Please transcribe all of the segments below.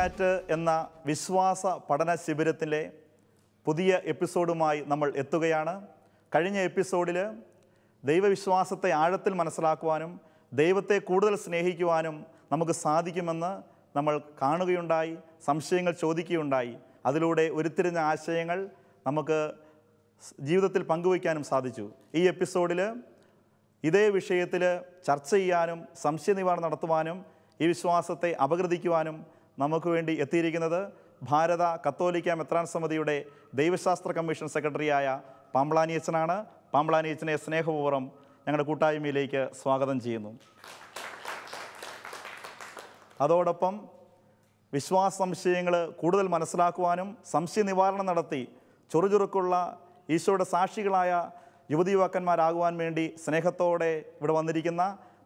കുറ്റിയാറ്റ് എന്ന വിശ്വാസ പഠന ശിബിരത്തിലെ പുതിയ എപ്പിസോഡുമായി നമ്മൾ എത്തുകയാണ് കഴിഞ്ഞ എപ്പിസോഡിൽ ദൈവവിശ്വാസത്തെ ആഴത്തിൽ മനസ്സിലാക്കുവാനും ദൈവത്തെ കൂടുതൽ സ്നേഹിക്കുവാനും നമുക്ക് സാധിക്കുമെന്ന് നമ്മൾ കാണുകയുണ്ടായി സംശയങ്ങൾ ചോദിക്കുകയുണ്ടായി അതിലൂടെ ഉരുത്തിരിഞ്ഞ ആശയങ്ങൾ നമുക്ക് ജീവിതത്തിൽ പങ്കുവയ്ക്കാനും സാധിച്ചു ഈ എപ്പിസോഡിൽ ഇതേ വിഷയത്തിൽ ചർച്ച ചെയ്യാനും സംശയ നിവാരണം നടത്തുവാനും ഈ വിശ്വാസത്തെ അപഗ്രഥിക്കുവാനും നമുക്ക് വേണ്ടി എത്തിയിരിക്കുന്നത് ഭാരത കത്തോലിക്ക മെത്രാൻ സമിതിയുടെ ദൈവശാസ്ത്ര കമ്മീഷൻ സെക്രട്ടറിയായ പാമ്പളാനി അച്ഛനെ സ്നേഹപൂർവ്വം ഞങ്ങളുടെ കൂട്ടായ്മയിലേക്ക് സ്വാഗതം ചെയ്യുന്നു അതോടൊപ്പം വിശ്വാസ സംശയങ്ങൾ കൂടുതൽ മനസ്സിലാക്കുവാനും സംശയ നിവാരണം നടത്തി ചുറുചുറുക്കുള്ള ഈശോയുടെ സാക്ഷികളായ യുവതി യുവാക്കന്മാരാകുവാൻ വേണ്ടി സ്നേഹത്തോടെ ഇവിടെ വന്നിരിക്കുന്ന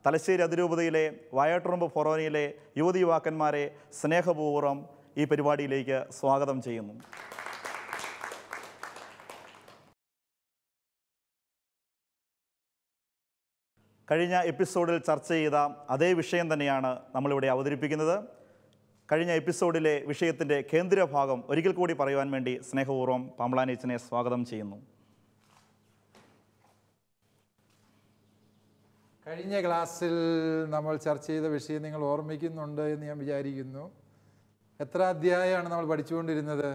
തലശ്ശേരി അതിരൂപതയിലെ വായാട്ടുറുമ്പ് ഫൊറോനയിലെ യുവതി യുവാക്കന്മാരെ സ്നേഹപൂർവ്വം ഈ പരിപാടിയിലേക്ക് സ്വാഗതം ചെയ്യുന്നു കഴിഞ്ഞ എപ്പിസോഡിൽ ചർച്ച ചെയ്ത അതേ വിഷയം തന്നെയാണ് നമ്മളിവിടെ അവതരിപ്പിക്കുന്നത് കഴിഞ്ഞ എപ്പിസോഡിലെ വിഷയത്തിൻ്റെ കേന്ദ്രഭാഗം ഒരിക്കൽ കൂടി പറയുവാൻ വേണ്ടി സ്നേഹപൂർവ്വം പാമ്പളാനേച്ചനെ സ്വാഗതം ചെയ്യുന്നു കഴിഞ്ഞ ക്ലാസ്സിൽ നമ്മൾ ചർച്ച ചെയ്ത വിഷയം നിങ്ങൾ ഓർമ്മിക്കുന്നുണ്ട് എന്ന് ഞാൻ വിചാരിക്കുന്നു എത്ര അധ്യായമാണ് നമ്മൾ പഠിച്ചുകൊണ്ടിരുന്നത്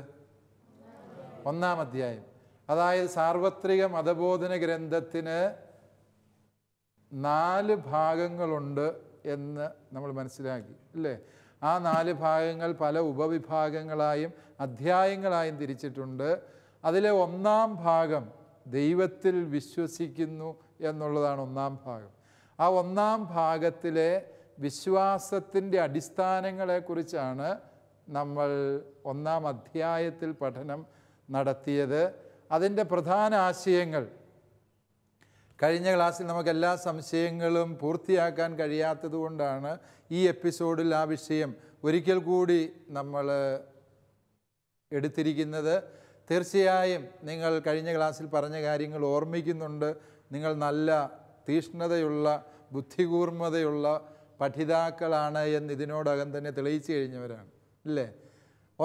ഒന്നാം അധ്യായം അതായത് സാർവത്രിക മതബോധന ഗ്രന്ഥത്തിന് നാല് ഭാഗങ്ങളുണ്ട് എന്ന് നമ്മൾ മനസ്സിലാക്കി അല്ലേ ആ നാല് ഭാഗങ്ങൾ പല ഉപവിഭാഗങ്ങളായും അധ്യായങ്ങളായും തിരിച്ചിട്ടുണ്ട് അതിലെ ഒന്നാം ഭാഗം ദൈവത്തിൽ വിശ്വസിക്കുന്നു എന്നുള്ളതാണ് ഒന്നാം ഭാഗം ആ ഒന്നാം ഭാഗത്തിലെ വിശ്വാസത്തിൻ്റെ അടിസ്ഥാനങ്ങളെക്കുറിച്ചാണ് നമ്മൾ ഒന്നാം അധ്യായത്തിൽ പഠനം നടത്തിയത് അതിൻ്റെ പ്രധാന ആശയങ്ങൾ കഴിഞ്ഞ ക്ലാസ്സിൽ നമുക്ക് എല്ലാ സംശയങ്ങളും പൂർത്തിയാക്കാൻ കഴിയാത്തതുകൊണ്ടാണ് ഈ എപ്പിസോഡിൽ ആ വിഷയം ഒരിക്കൽ കൂടി നമ്മൾ എടുത്തിരിക്കുന്നത് തീർച്ചയായും നിങ്ങൾ കഴിഞ്ഞ ക്ലാസ്സിൽ പറഞ്ഞ കാര്യങ്ങൾ ഓർമ്മിക്കുന്നുണ്ട് നിങ്ങൾ നല്ല തീഷ്ണതയുള്ള ബുദ്ധികൂർമ്മതയുള്ള പഠിതാക്കളാണ് എന്ന് ഇതിനോടകം തന്നെ തെളിയിച്ചു കഴിഞ്ഞവരാണ് അല്ലേ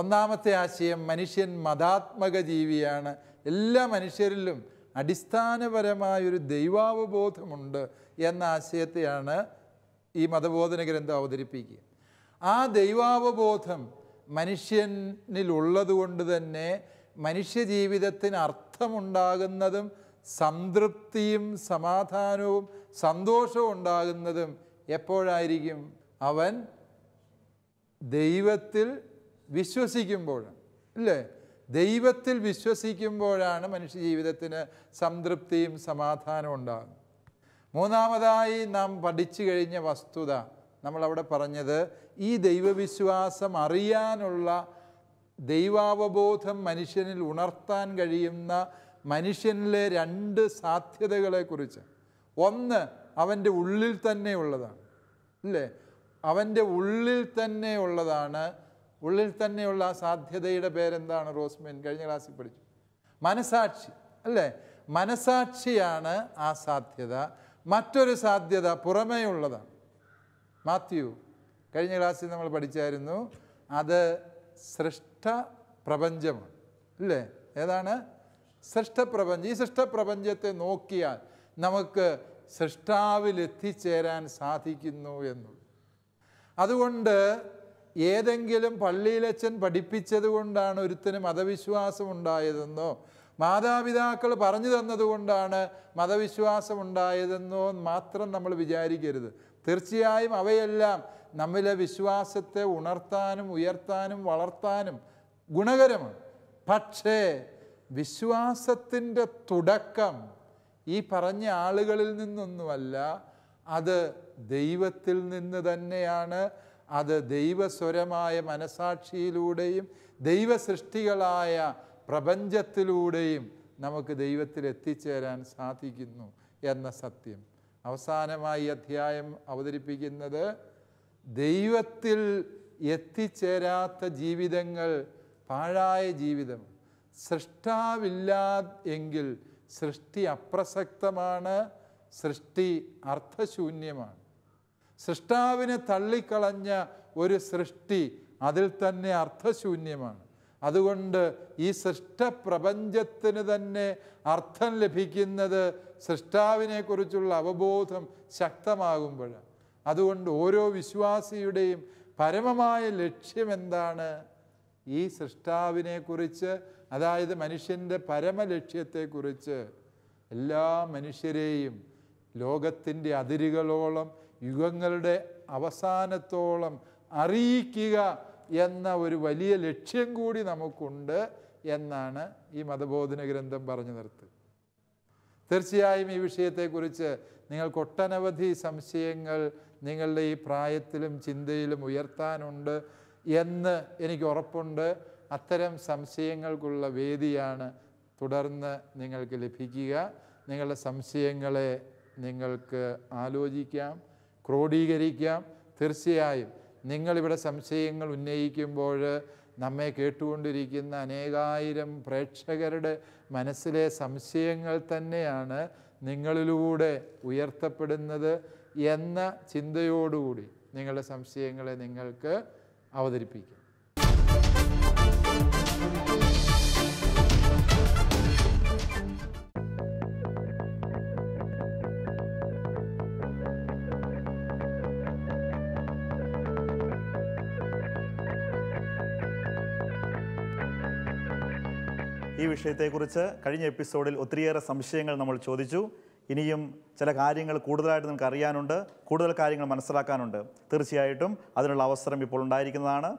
ഒന്നാമത്തെ ആശയം മനുഷ്യൻ മതാത്മക ജീവിയാണ് എല്ലാ മനുഷ്യരിലും അടിസ്ഥാനപരമായൊരു ദൈവാവബോധമുണ്ട് എന്ന ആശയത്തെയാണ് ഈ മതബോധന ഗ്രന്ഥം അവതരിപ്പിക്കുക ആ ദൈവാവബോധം മനുഷ്യനിലുള്ളതുകൊണ്ട് തന്നെ മനുഷ്യജീവിതത്തിന് അർത്ഥമുണ്ടാകുന്നതും സംതൃപ്തിയും സമാധാനവും സന്തോഷവും ഉണ്ടാകുന്നതും എപ്പോഴായിരിക്കും അവൻ ദൈവത്തിൽ വിശ്വസിക്കുമ്പോഴാണ് അല്ലേ ദൈവത്തിൽ വിശ്വസിക്കുമ്പോഴാണ് മനുഷ്യ ജീവിതത്തിന് സംതൃപ്തിയും സമാധാനവും ഉണ്ടാകുന്നത് മൂന്നാമതായി നാം പഠിച്ചു കഴിഞ്ഞ വസ്തുത നമ്മളവിടെ പറഞ്ഞത് ഈ ദൈവവിശ്വാസം അറിയാനുള്ള ദൈവാവബോധം മനുഷ്യനിൽ ഉണർത്താൻ കഴിയുന്ന മനുഷ്യനിലെ രണ്ട് സാധ്യതകളെക്കുറിച്ച് ഒന്ന് അവൻ്റെ ഉള്ളിൽ തന്നെ ഉള്ളതാണ് അല്ലേ അവൻ്റെ ഉള്ളിൽ തന്നെ ഉള്ളതാണ് ഉള്ളിൽ തന്നെയുള്ള ആ സാധ്യതയുടെ പേരെന്താണ് റോസ്മിൻ കഴിഞ്ഞ ക്ലാസ്സിൽ പഠിച്ചു മനസാക്ഷി അല്ലേ മനസാക്ഷിയാണ് ആ സാധ്യത മറ്റൊരു സാധ്യത പുറമേ ഉള്ളതാണ് മാത്യു കഴിഞ്ഞ ക്ലാസ്സിൽ നമ്മൾ പഠിച്ചായിരുന്നു അത് സൃഷ്ട പ്രപഞ്ചമാണ് അല്ലേ ഏതാണ് സൃഷ്ടപ്രപഞ്ചം ഈ സൃഷ്ടപ്രപഞ്ചത്തെ നോക്കിയാൽ നമുക്ക് സൃഷ്ടാവിൽ എത്തിച്ചേരാൻ സാധിക്കുന്നു എന്നുള്ളത് അതുകൊണ്ട് ഏതെങ്കിലും പള്ളിയിലച്ഛൻ പഠിപ്പിച്ചത് കൊണ്ടാണ് ഒരുത്തിന് മതവിശ്വാസം ഉണ്ടായതെന്നോ മാതാപിതാക്കൾ പറഞ്ഞു തന്നതുകൊണ്ടാണ് മതവിശ്വാസം ഉണ്ടായതെന്നോ മാത്രം നമ്മൾ വിചാരിക്കരുത് തീർച്ചയായും അവയെല്ലാം നമ്മിലെ വിശ്വാസത്തെ ഉണർത്താനും ഉയർത്താനും വളർത്താനും ഗുണകരമാണ് പക്ഷേ വിശ്വാസത്തിൻ്റെ തുടക്കം ഈ പറഞ്ഞ ആളുകളിൽ നിന്നൊന്നുമല്ല അത് ദൈവത്തിൽ നിന്ന് തന്നെയാണ് അത് ദൈവസ്വരമായ മനസാക്ഷിയിലൂടെയും ദൈവസൃഷ്ടികളായ പ്രപഞ്ചത്തിലൂടെയും നമുക്ക് ദൈവത്തിൽ എത്തിച്ചേരാൻ സാധിക്കുന്നു എന്ന സത്യം അവസാനമായി അധ്യായം അവതരിപ്പിക്കുന്നത് ദൈവത്തിൽ എത്തിച്ചേരാത്ത ജീവിതങ്ങൾ പാഴായ ജീവിതം സൃഷ്ടാവില്ല എങ്കിൽ സൃഷ്ടി അപ്രസക്തമാണ് സൃഷ്ടി അർത്ഥശൂന്യമാണ് സൃഷ്ടാവിനെ തള്ളിക്കളഞ്ഞ ഒരു സൃഷ്ടി അതിൽ തന്നെ അർത്ഥശൂന്യമാണ് അതുകൊണ്ട് ഈ സൃഷ്ടപ്രപഞ്ചത്തിന് തന്നെ അർത്ഥം ലഭിക്കുന്നത് സൃഷ്ടാവിനെക്കുറിച്ചുള്ള അവബോധം ശക്തമാകുമ്പോഴാണ് അതുകൊണ്ട് ഓരോ വിശ്വാസിയുടെയും പരമമായ ലക്ഷ്യം എന്താണ് ഈ സൃഷ്ടാവിനെക്കുറിച്ച് അതായത് മനുഷ്യൻ്റെ പരമലക്ഷ്യത്തെക്കുറിച്ച് എല്ലാ മനുഷ്യരെയും ലോകത്തിൻ്റെ അതിരുകളോളം യുഗങ്ങളുടെ അവസാനത്തോളം അറിയിക്കുക എന്ന ഒരു വലിയ ലക്ഷ്യം കൂടി നമുക്കുണ്ട് എന്നാണ് ഈ മതബോധന ഗ്രന്ഥം പറഞ്ഞു നിർത്തുക തീർച്ചയായും ഈ വിഷയത്തെക്കുറിച്ച് നിങ്ങൾക്ക് ഒട്ടനവധി സംശയങ്ങൾ നിങ്ങളുടെ ഈ പ്രായത്തിലും ചിന്തയിലും ഉയർത്താനുണ്ട് എന്ന് എനിക്ക് ഉറപ്പുണ്ട് അത്തരം സംശയങ്ങൾക്കുള്ള വേദിയാണ് തുടർന്ന് നിങ്ങൾക്ക് ലഭിക്കുക നിങ്ങളുടെ സംശയങ്ങളെ നിങ്ങൾക്ക് ആലോചിക്കാം ക്രോഡീകരിക്കാം തീർച്ചയായും നിങ്ങളിവിടെ സംശയങ്ങൾ ഉന്നയിക്കുമ്പോൾ നമ്മെ കേട്ടുകൊണ്ടിരിക്കുന്ന അനേകായിരം പ്രേക്ഷകരുടെ മനസ്സിലെ സംശയങ്ങൾ തന്നെയാണ് നിങ്ങളിലൂടെ ഉയർത്തപ്പെടുന്നത് എന്ന ചിന്തയോടുകൂടി നിങ്ങളുടെ സംശയങ്ങളെ നിങ്ങൾക്ക് അവതരിപ്പിക്കാം ഈ വിഷയത്തെക്കുറിച്ച് കഴിഞ്ഞ എപ്പിസോഡിൽ ഒത്തിരിയേറെ സംശയങ്ങൾ നമ്മൾ ചോദിച്ചു ഇനിയും ചില കാര്യങ്ങൾ കൂടുതലായിട്ട് നിങ്ങൾക്ക് അറിയാനുണ്ട് കൂടുതൽ കാര്യങ്ങൾ മനസ്സിലാക്കാനുണ്ട് തീർച്ചയായിട്ടും അതിനുള്ള അവസരം ഇപ്പോൾ ഉണ്ടായിരിക്കുന്നതാണ്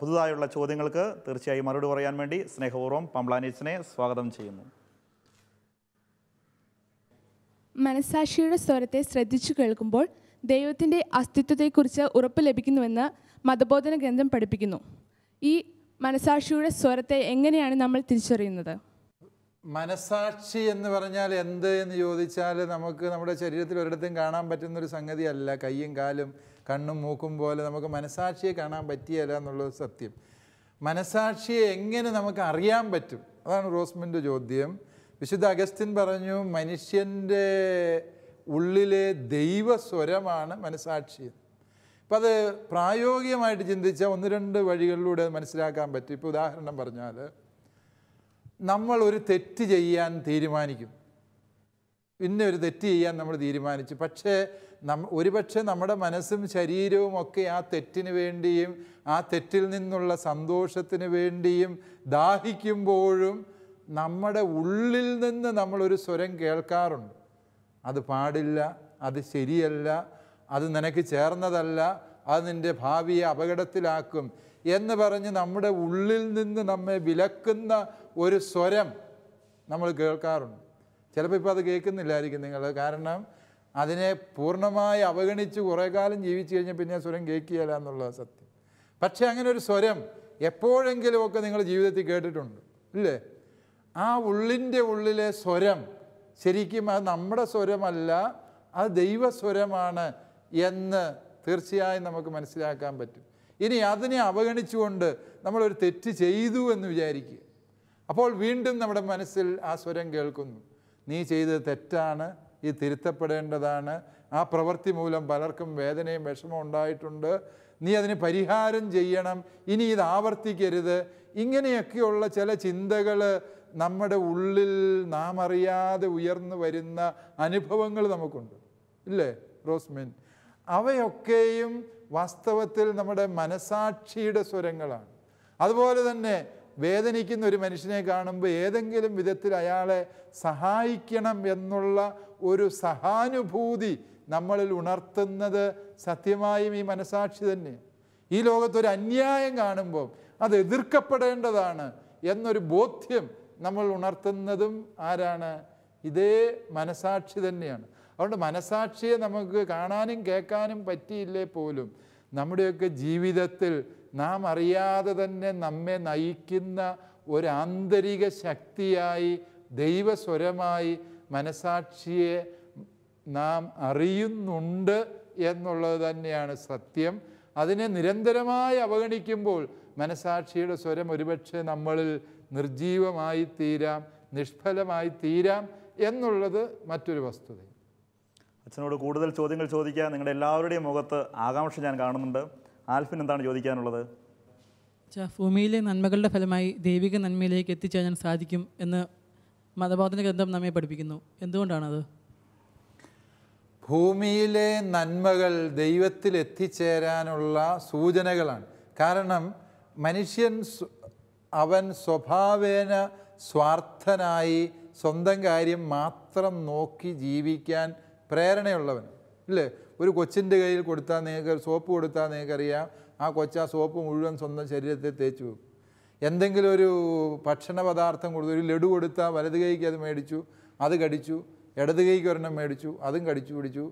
പുതുതായുള്ള ചോദ്യങ്ങൾക്ക് തീർച്ചയായും മറുപടി പറയാൻ വേണ്ടി സ്നേഹപൂർവ്വം പംബ്ലാനീച്ചിനെ സ്വാഗതം ചെയ്യുന്നു മനസാക്ഷിയുടെ സ്വരത്തെ ശ്രദ്ധിച്ചു കേൾക്കുമ്പോൾ ദൈവത്തിൻ്റെ അസ്തിത്വത്തെക്കുറിച്ച് ഉറപ്പ് ലഭിക്കുന്നുവെന്ന് മതബോധന ഗ്രന്ഥം പഠിപ്പിക്കുന്നു ഈ മനസാക്ഷിയുടെ സ്വരത്തെ എങ്ങനെയാണ് നമ്മൾ തിരിച്ചറിയുന്നത് മനസാക്ഷി എന്ന് പറഞ്ഞാൽ എന്ത് എന്ന് ചോദിച്ചാൽ നമുക്ക് നമ്മുടെ ശരീരത്തിൽ ഒരിടത്തും കാണാൻ പറ്റുന്ന ഒരു സംഗതിയല്ല കയ്യും കാലും കണ്ണും മൂക്കും പോലെ നമുക്ക് മനസാക്ഷിയെ കാണാൻ പറ്റിയല്ല എന്നുള്ളത് സത്യം മനസാക്ഷിയെ എങ്ങനെ നമുക്ക് അറിയാൻ പറ്റും അതാണ് റോസ്മിൻ്റെ ചോദ്യം വിശുദ്ധ അഗസ്റ്റിൻ പറഞ്ഞു മനുഷ്യൻ്റെ ഉള്ളിലെ ദൈവസ്വരമാണ് മനസാക്ഷി അപ്പം അത് പ്രായോഗികമായിട്ട് ചിന്തിച്ച ഒന്ന് രണ്ട് വഴികളിലൂടെ മനസ്സിലാക്കാൻ പറ്റും ഇപ്പോൾ ഉദാഹരണം പറഞ്ഞാൽ നമ്മൾ ഒരു തെറ്റ് ചെയ്യാൻ തീരുമാനിക്കും പിന്നെ ഒരു തെറ്റ് ചെയ്യാൻ നമ്മൾ തീരുമാനിച്ചു പക്ഷേ നം ഒരുപക്ഷെ നമ്മുടെ മനസ്സും ശരീരവും ഒക്കെ ആ തെറ്റിന് വേണ്ടിയും ആ തെറ്റിൽ നിന്നുള്ള സന്തോഷത്തിന് വേണ്ടിയും ദാഹിക്കുമ്പോഴും നമ്മുടെ ഉള്ളിൽ നിന്ന് നമ്മളൊരു സ്വരം കേൾക്കാറുണ്ട് അത് പാടില്ല അത് ശരിയല്ല അത് നിനക്ക് ചേർന്നതല്ല അത് നിൻ്റെ ഭാവിയെ അപകടത്തിലാക്കും എന്ന് പറഞ്ഞ് നമ്മുടെ ഉള്ളിൽ നിന്ന് നമ്മെ വിലക്കുന്ന ഒരു സ്വരം നമ്മൾ കേൾക്കാറുണ്ട് ചിലപ്പോൾ ഇപ്പോൾ അത് കേൾക്കുന്നില്ലായിരിക്കും നിങ്ങൾ കാരണം അതിനെ പൂർണ്ണമായി അവഗണിച്ച് കുറേ കാലം ജീവിച്ചു കഴിഞ്ഞാൽ പിന്നെ ആ സ്വരം കേൾക്കുകയില്ല എന്നുള്ള സത്യം പക്ഷേ അങ്ങനെ ഒരു സ്വരം എപ്പോഴെങ്കിലുമൊക്കെ നിങ്ങൾ ജീവിതത്തിൽ കേട്ടിട്ടുണ്ട് ഇല്ലേ ആ ഉള്ളിൻ്റെ ഉള്ളിലെ സ്വരം ശരിക്കും അത് നമ്മുടെ സ്വരമല്ല അത് ദൈവസ്വരമാണ് എന്ന് തീർച്ചയായും നമുക്ക് മനസ്സിലാക്കാൻ പറ്റും ഇനി അതിനെ അവഗണിച്ചുകൊണ്ട് നമ്മളൊരു തെറ്റ് ചെയ്തു എന്ന് വിചാരിക്കുക അപ്പോൾ വീണ്ടും നമ്മുടെ മനസ്സിൽ ആ സ്വരം കേൾക്കുന്നു നീ ചെയ്തത് തെറ്റാണ് ഈ തിരുത്തപ്പെടേണ്ടതാണ് ആ പ്രവൃത്തി മൂലം പലർക്കും വേദനയും വിഷമവും ഉണ്ടായിട്ടുണ്ട് നീ അതിന് പരിഹാരം ചെയ്യണം ഇനി ഇത് ആവർത്തിക്കരുത് ഇങ്ങനെയൊക്കെയുള്ള ചില ചിന്തകൾ നമ്മുടെ ഉള്ളിൽ നാം അറിയാതെ ഉയർന്നു വരുന്ന അനുഭവങ്ങൾ നമുക്കുണ്ട് ഇല്ലേ റോസ്മിൻ അവയൊക്കെയും വാസ്തവത്തിൽ നമ്മുടെ മനസാക്ഷിയുടെ സ്വരങ്ങളാണ് അതുപോലെ തന്നെ വേദനിക്കുന്ന ഒരു മനുഷ്യനെ കാണുമ്പോൾ ഏതെങ്കിലും വിധത്തിൽ അയാളെ സഹായിക്കണം എന്നുള്ള ഒരു സഹാനുഭൂതി നമ്മളിൽ ഉണർത്തുന്നത് സത്യമായും ഈ മനസാക്ഷി തന്നെ ഈ ലോകത്തൊരു അന്യായം കാണുമ്പോൾ അത് എതിർക്കപ്പെടേണ്ടതാണ് എന്നൊരു ബോധ്യം നമ്മൾ ഉണർത്തുന്നതും ആരാണ് ഇതേ മനസാക്ഷി തന്നെയാണ് അതുകൊണ്ട് മനസാക്ഷിയെ നമുക്ക് കാണാനും കേൾക്കാനും പറ്റിയില്ലേ പോലും നമ്മുടെയൊക്കെ ജീവിതത്തിൽ നാം അറിയാതെ തന്നെ നമ്മെ നയിക്കുന്ന ഒരു ആന്തരിക ശക്തിയായി ദൈവസ്വരമായി മനസാക്ഷിയെ നാം അറിയുന്നുണ്ട് എന്നുള്ളത് തന്നെയാണ് സത്യം അതിനെ നിരന്തരമായി അവഗണിക്കുമ്പോൾ മനസാക്ഷിയുടെ സ്വരം ഒരുപക്ഷെ നമ്മളിൽ നിർജീവമായി തീരാം നിഷ്ഫലമായി തീരാം എന്നുള്ളത് മറ്റൊരു വസ്തുതയാണ് അച്ഛനോട് കൂടുതൽ ചോദ്യങ്ങൾ ചോദിക്കാൻ നിങ്ങളുടെ എല്ലാവരുടെയും മുഖത്ത് ആകാംക്ഷ ഞാൻ കാണുന്നുണ്ട് ആൽഫിൻ എന്താണ് ചോദിക്കാനുള്ളത് ഭൂമിയിലെ നന്മകളുടെ ഫലമായി ദൈവിക നന്മയിലേക്ക് എത്തിച്ചേരാൻ സാധിക്കും എന്ന് മതബോധന ഗ്രന്ഥം നമ്മെ പഠിപ്പിക്കുന്നു എന്തുകൊണ്ടാണത് ഭൂമിയിലെ നന്മകൾ ദൈവത്തിൽ എത്തിച്ചേരാനുള്ള സൂചനകളാണ് കാരണം മനുഷ്യൻ അവൻ സ്വഭാവേന സ്വാർത്ഥനായി സ്വന്തം കാര്യം മാത്രം നോക്കി ജീവിക്കാൻ പ്രേരണയുള്ളവൻ ഇല്ലേ ഒരു കൊച്ചിൻ്റെ കയ്യിൽ കൊടുത്താൽ നിങ്ങൾക്ക് സോപ്പ് കൊടുത്താൽ നിങ്ങൾക്കറിയാം ആ കൊച്ച ആ സോപ്പ് മുഴുവൻ സ്വന്തം ശരീരത്തെ തേച്ചു എന്തെങ്കിലും ഒരു ഭക്ഷണ പദാർത്ഥം കൊടുത്തു ഒരു ലഡു കൊടുത്താൽ വലത് കൈക്ക് അത് മേടിച്ചു അത് കടിച്ചു ഇടത് കൈക്ക് ഒരെണ്ണം മേടിച്ചു അതും കടിച്ചു പിടിച്ചു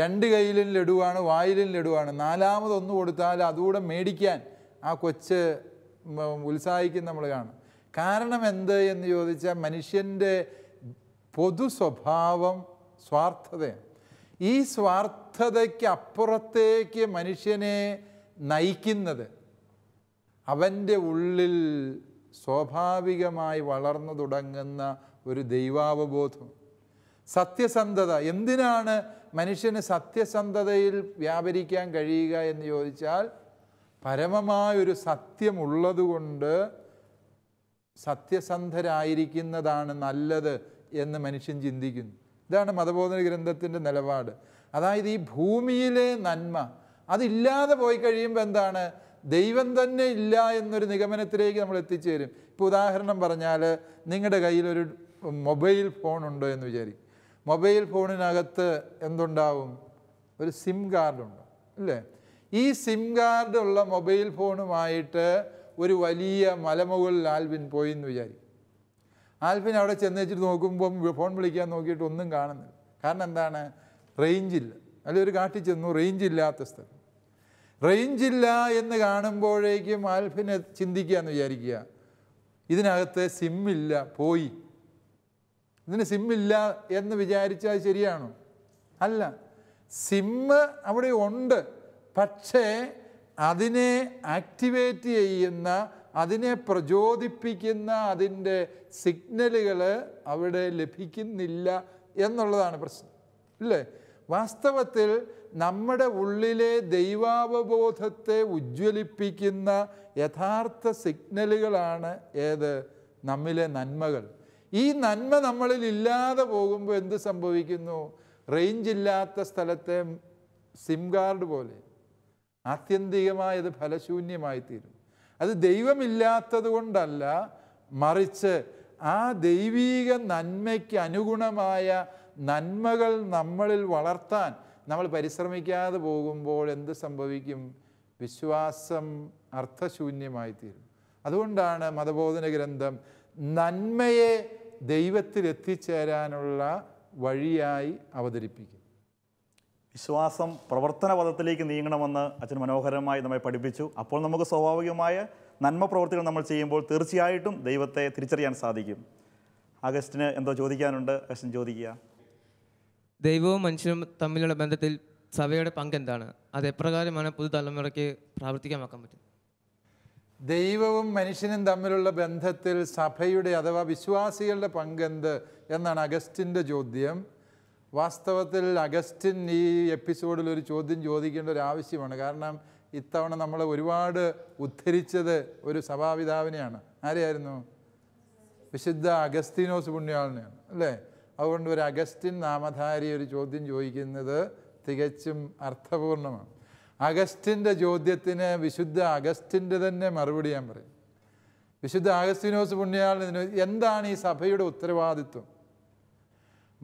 രണ്ട് കൈയിലും ലഡുവാണ് വായിലും ലഡുവാണ് നാലാമതൊന്ന് കൊടുത്താൽ അതുകൂടെ മേടിക്കാൻ ആ കൊച്ച് ഉത്സാഹിക്കും നമ്മൾ കാണും കാരണം എന്ത് എന്ന് ചോദിച്ചാൽ മനുഷ്യൻ്റെ പൊതു സ്വഭാവം സ്വാർത്ഥതയാണ് ഈ സ്വാർത്ഥതയ്ക്ക് അപ്പുറത്തേക്ക് മനുഷ്യനെ നയിക്കുന്നത് അവൻ്റെ ഉള്ളിൽ സ്വാഭാവികമായി വളർന്നു തുടങ്ങുന്ന ഒരു ദൈവാവബോധം സത്യസന്ധത എന്തിനാണ് മനുഷ്യന് സത്യസന്ധതയിൽ വ്യാപരിക്കാൻ കഴിയുക എന്ന് ചോദിച്ചാൽ പരമമായൊരു സത്യമുള്ളതുകൊണ്ട് സത്യസന്ധരായിരിക്കുന്നതാണ് നല്ലത് എന്ന് മനുഷ്യൻ ചിന്തിക്കുന്നു ഇതാണ് മതബോധന ഗ്രന്ഥത്തിൻ്റെ നിലപാട് അതായത് ഈ ഭൂമിയിലെ നന്മ അതില്ലാതെ പോയി കഴിയുമ്പോൾ എന്താണ് ദൈവം തന്നെ ഇല്ല എന്നൊരു നിഗമനത്തിലേക്ക് നമ്മൾ എത്തിച്ചേരും ഇപ്പോൾ ഉദാഹരണം പറഞ്ഞാൽ നിങ്ങളുടെ കയ്യിലൊരു മൊബൈൽ ഫോൺ ഉണ്ടോ എന്ന് വിചാരിക്കും മൊബൈൽ ഫോണിനകത്ത് എന്തുണ്ടാവും ഒരു സിം കാർഡുണ്ട് അല്ലേ ഈ സിം കാർഡുള്ള മൊബൈൽ ഫോണുമായിട്ട് ഒരു വലിയ മലമുകളിൽ ആൽവിൻ പോയി എന്ന് വിചാരിക്കും ആൽഫിൻ അവിടെ ചെന്നേച്ചിട്ട് നോക്കുമ്പം ഫോൺ വിളിക്കാൻ നോക്കിയിട്ട് ഒന്നും കാണുന്നില്ല കാരണം എന്താണ് റേഞ്ചില്ല അല്ലെ ഒരു കാട്ടിൽ ചെന്നു റേഞ്ചില്ലാത്ത സ്ഥലം റേഞ്ചില്ല എന്ന് കാണുമ്പോഴേക്കും ആൽഫിനെ ചിന്തിക്കുക എന്ന് വിചാരിക്കുക ഇതിനകത്ത് സിമ്മില്ല പോയി ഇതിന് സിമ്മില്ല എന്ന് വിചാരിച്ചാൽ ശരിയാണോ അല്ല സിമ്മ് അവിടെ ഉണ്ട് പക്ഷേ അതിനെ ആക്ടിവേറ്റ് ചെയ്യുന്ന അതിനെ പ്രചോദിപ്പിക്കുന്ന അതിൻ്റെ സിഗ്നലുകൾ അവിടെ ലഭിക്കുന്നില്ല എന്നുള്ളതാണ് പ്രശ്നം അല്ലേ വാസ്തവത്തിൽ നമ്മുടെ ഉള്ളിലെ ദൈവാവബോധത്തെ ഉജ്ജ്വലിപ്പിക്കുന്ന യഥാർത്ഥ സിഗ്നലുകളാണ് ഏത് നമ്മിലെ നന്മകൾ ഈ നന്മ നമ്മളിൽ ഇല്ലാതെ പോകുമ്പോൾ എന്ത് സംഭവിക്കുന്നു റേഞ്ച് ഇല്ലാത്ത സ്ഥലത്തെ സിം കാർഡ് പോലെ ആത്യന്തികമായത് ഫലശൂന്യമായി തീരും അത് ദൈവമില്ലാത്തത് കൊണ്ടല്ല മറിച്ച് ആ ദൈവീക നന്മയ്ക്ക് അനുഗുണമായ നന്മകൾ നമ്മളിൽ വളർത്താൻ നമ്മൾ പരിശ്രമിക്കാതെ പോകുമ്പോൾ എന്ത് സംഭവിക്കും വിശ്വാസം അർത്ഥശൂന്യമായി തീരും അതുകൊണ്ടാണ് മതബോധന ഗ്രന്ഥം നന്മയെ ദൈവത്തിൽ എത്തിച്ചേരാനുള്ള വഴിയായി അവതരിപ്പിക്കും വിശ്വാസം പ്രവർത്തന പദത്തിലേക്ക് നീങ്ങണമെന്ന് അച്ഛൻ മനോഹരമായി നമ്മെ പഠിപ്പിച്ചു അപ്പോൾ നമുക്ക് സ്വാഭാവികമായ നന്മ പ്രവർത്തികൾ നമ്മൾ ചെയ്യുമ്പോൾ തീർച്ചയായിട്ടും ദൈവത്തെ തിരിച്ചറിയാൻ സാധിക്കും അഗസ്റ്റിന് എന്തോ ചോദിക്കാനുണ്ട് അഗസ്റ്റിൻ ചോദിക്കുക ദൈവവും മനുഷ്യനും തമ്മിലുള്ള ബന്ധത്തിൽ സഭയുടെ പങ്ക് എന്താണ് അത് എപ്രകാരമാണ് പുതുതലമുറയ്ക്ക് പ്രാവർത്തികമാക്കാൻ പറ്റും ദൈവവും മനുഷ്യനും തമ്മിലുള്ള ബന്ധത്തിൽ സഭയുടെ അഥവാ വിശ്വാസികളുടെ പങ്കെന്ത് എന്നാണ് അഗസ്റ്റിൻ്റെ ചോദ്യം വാസ്തവത്തിൽ അഗസ്റ്റിൻ ഈ എപ്പിസോഡിൽ ഒരു ചോദ്യം ചോദിക്കേണ്ട ഒരു ആവശ്യമാണ് കാരണം ഇത്തവണ നമ്മൾ ഒരുപാട് ഉദ്ധരിച്ചത് ഒരു സഭാപിതാവിനെയാണ് ആരെയായിരുന്നു വിശുദ്ധ അഗസ്തീനോസ് പുണ്യാളിനെയാണ് അല്ലേ അതുകൊണ്ട് ഒരു അഗസ്റ്റിൻ നാമധാരി ഒരു ചോദ്യം ചോദിക്കുന്നത് തികച്ചും അർത്ഥപൂർണമാണ് അഗസ്റ്റിൻ്റെ ചോദ്യത്തിന് വിശുദ്ധ അഗസ്റ്റിൻ്റെ തന്നെ മറുപടി ഞാൻ പറയും വിശുദ്ധ അഗസ്തീനോസ് പുണ്യാളിന് എന്താണ് ഈ സഭയുടെ ഉത്തരവാദിത്വം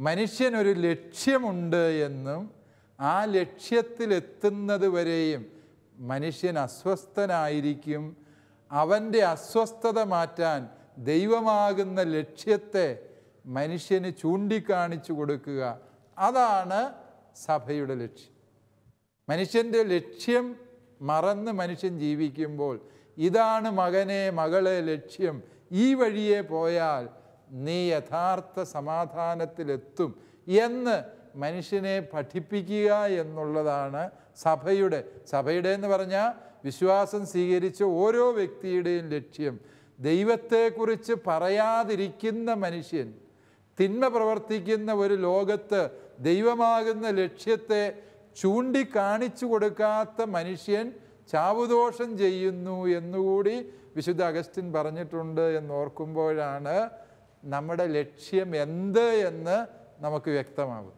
മനുഷ്യനൊരു ലക്ഷ്യമുണ്ട് എന്നും ആ ലക്ഷ്യത്തിലെത്തുന്നത് വരെയും മനുഷ്യൻ അസ്വസ്ഥനായിരിക്കും അവൻ്റെ അസ്വസ്ഥത മാറ്റാൻ ദൈവമാകുന്ന ലക്ഷ്യത്തെ മനുഷ്യന് ചൂണ്ടിക്കാണിച്ചു കൊടുക്കുക അതാണ് സഭയുടെ ലക്ഷ്യം മനുഷ്യൻ്റെ ലക്ഷ്യം മറന്ന് മനുഷ്യൻ ജീവിക്കുമ്പോൾ ഇതാണ് മകനെ മകളെ ലക്ഷ്യം ഈ വഴിയെ പോയാൽ നീ യഥാർത്ഥ സമാധാനത്തിലെത്തും എന്ന് മനുഷ്യനെ പഠിപ്പിക്കുക എന്നുള്ളതാണ് സഭയുടെ സഭയുടെ എന്ന് പറഞ്ഞാൽ വിശ്വാസം സ്വീകരിച്ച ഓരോ വ്യക്തിയുടെയും ലക്ഷ്യം ദൈവത്തെക്കുറിച്ച് പറയാതിരിക്കുന്ന മനുഷ്യൻ തിന്മ പ്രവർത്തിക്കുന്ന ഒരു ലോകത്ത് ദൈവമാകുന്ന ലക്ഷ്യത്തെ ചൂണ്ടിക്കാണിച്ചു കൊടുക്കാത്ത മനുഷ്യൻ ചാവുദോഷം ചെയ്യുന്നു എന്നുകൂടി വിശുദ്ധ അഗസ്റ്റിൻ പറഞ്ഞിട്ടുണ്ട് എന്നോർക്കുമ്പോഴാണ് നമ്മുടെ ലക്ഷ്യം എന്ത് എന്ന് നമുക്ക് വ്യക്തമാകും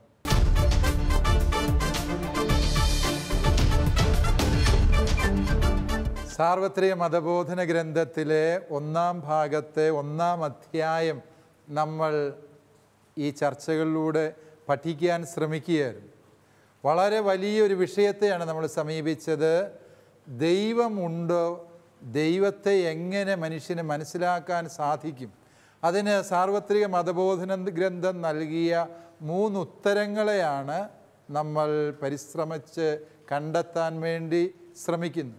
സാർവത്രിക മതബോധന ഗ്രന്ഥത്തിലെ ഒന്നാം ഭാഗത്തെ ഒന്നാം അധ്യായം നമ്മൾ ഈ ചർച്ചകളിലൂടെ പഠിക്കാൻ ശ്രമിക്കുകയായിരുന്നു വളരെ വലിയൊരു വിഷയത്തെയാണ് നമ്മൾ സമീപിച്ചത് ദൈവമുണ്ടോ ദൈവത്തെ എങ്ങനെ മനുഷ്യന് മനസ്സിലാക്കാൻ സാധിക്കും അതിന് സാർവത്രിക മതബോധന ഗ്രന്ഥം നൽകിയ മൂന്ന് ഉത്തരങ്ങളെയാണ് നമ്മൾ പരിശ്രമിച്ച് കണ്ടെത്താൻ വേണ്ടി ശ്രമിക്കുന്നു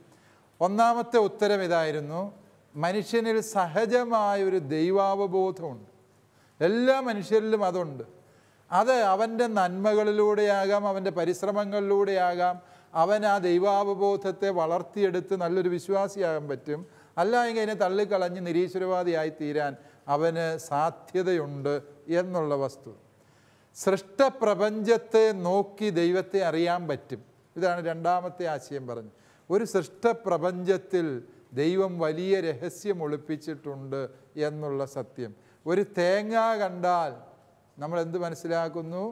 ഒന്നാമത്തെ ഉത്തരം ഇതായിരുന്നു മനുഷ്യനിൽ സഹജമായൊരു ദൈവാവബോധമുണ്ട് എല്ലാ മനുഷ്യരിലും അതുണ്ട് അത് അവൻ്റെ നന്മകളിലൂടെയാകാം അവൻ്റെ പരിശ്രമങ്ങളിലൂടെയാകാം അവൻ ആ ദൈവാവബോധത്തെ വളർത്തിയെടുത്ത് നല്ലൊരു വിശ്വാസിയാകാൻ പറ്റും അല്ല എങ്കിൽ അതിനെ തള്ളിക്കളഞ്ഞ് നിരീശ്വരവാദിയായി തീരാൻ അവന് സാധ്യതയുണ്ട് എന്നുള്ള വസ്തു സൃഷ്ടപ്രപഞ്ചത്തെ നോക്കി ദൈവത്തെ അറിയാൻ പറ്റും ഇതാണ് രണ്ടാമത്തെ ആശയം പറഞ്ഞു ഒരു സൃഷ്ടപ്രപഞ്ചത്തിൽ ദൈവം വലിയ രഹസ്യം ഒളിപ്പിച്ചിട്ടുണ്ട് എന്നുള്ള സത്യം ഒരു തേങ്ങ കണ്ടാൽ നമ്മൾ എന്ത് മനസ്സിലാക്കുന്നു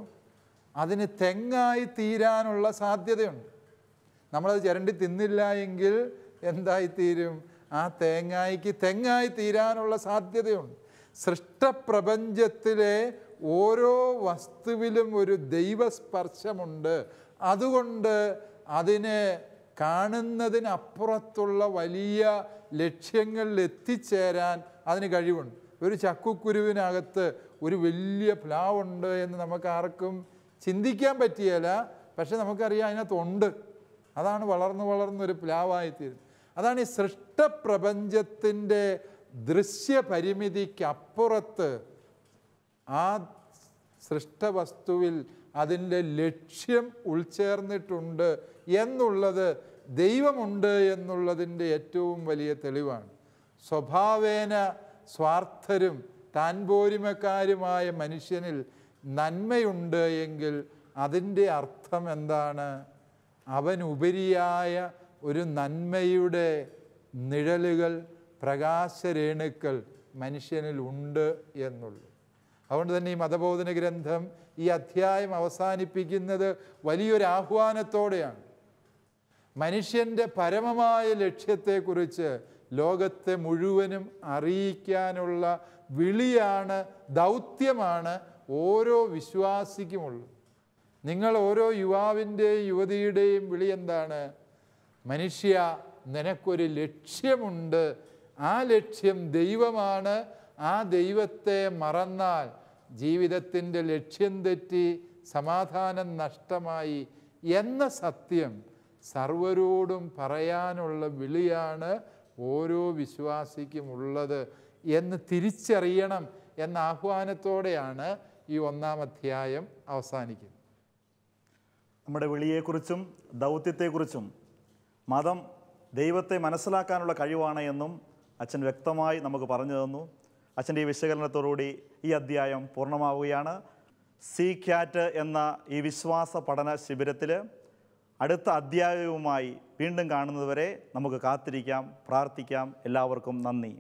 അതിന് തെങ്ങായി തീരാനുള്ള സാധ്യതയുണ്ട് നമ്മളത് ചിരണ്ടി തിന്നില്ല എങ്കിൽ എന്തായിത്തീരും ആ തേങ്ങായിക്ക് തെങ്ങായി തീരാനുള്ള സാധ്യതയുണ്ട് സൃഷ്ടപ്രപഞ്ചത്തിലെ ഓരോ വസ്തുവിലും ഒരു ദൈവസ്പർശമുണ്ട് അതുകൊണ്ട് അതിനെ കാണുന്നതിനപ്പുറത്തുള്ള വലിയ ലക്ഷ്യങ്ങളിൽ എത്തിച്ചേരാൻ അതിന് കഴിവുണ്ട് ഒരു ചക്കുക്കുരുവിനകത്ത് ഒരു വലിയ ഉണ്ട് എന്ന് നമുക്ക് ആർക്കും ചിന്തിക്കാൻ പറ്റിയല്ല പക്ഷെ നമുക്കറിയാം അതിനകത്തുണ്ട് അതാണ് വളർന്നു വളർന്നൊരു പ്ലാവായിത്തീരുന്നത് അതാണ് ഈ സൃഷ്ടപ്രപഞ്ചത്തിൻ്റെ ദൃശ്യപരിമിതിക്കപ്പുറത്ത് ആ സൃഷ്ടവസ്തുവിൽ അതിൻ്റെ ലക്ഷ്യം ഉൾച്ചേർന്നിട്ടുണ്ട് എന്നുള്ളത് ദൈവമുണ്ട് എന്നുള്ളതിൻ്റെ ഏറ്റവും വലിയ തെളിവാണ് സ്വഭാവേന സ്വാർത്ഥരും താൻപോരിമക്കാരുമായ മനുഷ്യനിൽ നന്മയുണ്ട് എങ്കിൽ അതിൻ്റെ അർത്ഥം എന്താണ് അവനുപരിയായ ഒരു നന്മയുടെ നിഴലുകൾ പ്രകാശരേണുക്കൾ മനുഷ്യനിൽ ഉണ്ട് എന്നുള്ളു അതുകൊണ്ട് തന്നെ ഈ മതബോധന ഗ്രന്ഥം ഈ അധ്യായം അവസാനിപ്പിക്കുന്നത് വലിയൊരു ആഹ്വാനത്തോടെയാണ് മനുഷ്യൻ്റെ പരമമായ ലക്ഷ്യത്തെക്കുറിച്ച് ലോകത്തെ മുഴുവനും അറിയിക്കാനുള്ള വിളിയാണ് ദൗത്യമാണ് ഓരോ വിശ്വാസിക്കുമുള്ളത് നിങ്ങൾ ഓരോ യുവാവിൻ്റെയും യുവതിയുടെയും വിളി എന്താണ് മനുഷ്യ നിനക്കൊരു ലക്ഷ്യമുണ്ട് ആ ലക്ഷ്യം ദൈവമാണ് ആ ദൈവത്തെ മറന്നാൽ ജീവിതത്തിൻ്റെ ലക്ഷ്യം തെറ്റി സമാധാനം നഷ്ടമായി എന്ന സത്യം സർവരോടും പറയാനുള്ള വിളിയാണ് ഓരോ വിശ്വാസിക്കും ഉള്ളത് എന്ന് തിരിച്ചറിയണം എന്ന ആഹ്വാനത്തോടെയാണ് ഈ ഒന്നാം അധ്യായം അവസാനിക്കുന്നത് നമ്മുടെ വിളിയെക്കുറിച്ചും ദൗത്യത്തെക്കുറിച്ചും മതം ദൈവത്തെ മനസ്സിലാക്കാനുള്ള കഴിവാണ് എന്നും അച്ഛൻ വ്യക്തമായി നമുക്ക് പറഞ്ഞു തന്നു അച്ഛൻ്റെ ഈ വിശകലനത്തോടുകൂടി ഈ അധ്യായം പൂർണ്ണമാവുകയാണ് സി ക്യാറ്റ് എന്ന ഈ വിശ്വാസ പഠന ശിബിരത്തിൽ അടുത്ത അധ്യായവുമായി വീണ്ടും കാണുന്നതുവരെ നമുക്ക് കാത്തിരിക്കാം പ്രാർത്ഥിക്കാം എല്ലാവർക്കും നന്ദി